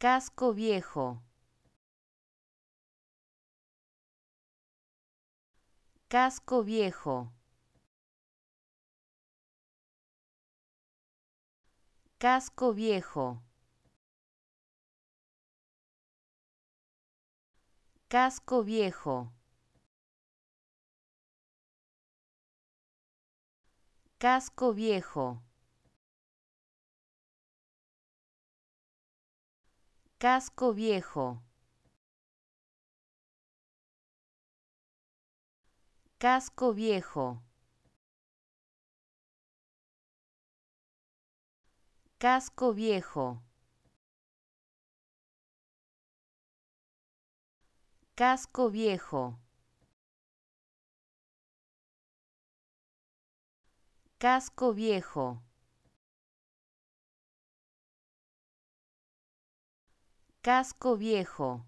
Casco viejo. Casco viejo. Casco viejo. Casco viejo. Casco viejo. Casco viejo. Casco viejo. Casco viejo. Casco viejo. Casco viejo. Casco Viejo.